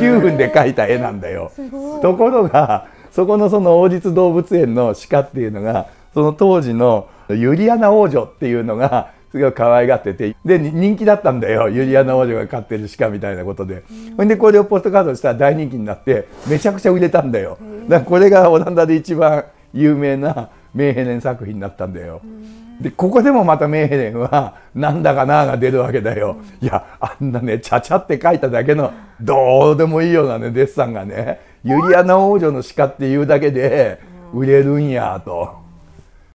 9分で描いた絵なんだよ。ところがそこのその王立動物園の鹿っていうのがその当時のユリアナ王女っていうのがすごい可愛がっててで人気だったんだよユリアナ王女が飼ってる鹿みたいなことでほんでこれをポストカードしたら大人気になってめちゃくちゃ売れたんだよだからこれがオランダで一番有名なメーヘレン作品になったんだよ。でここでもまたメーヘレンは「なんだかな」が出るわけだよ。いやあんなねちゃちゃって書いただけのどうでもいいようなねデッサンがねユリアナ王女の鹿っていうだけで売れるんやと。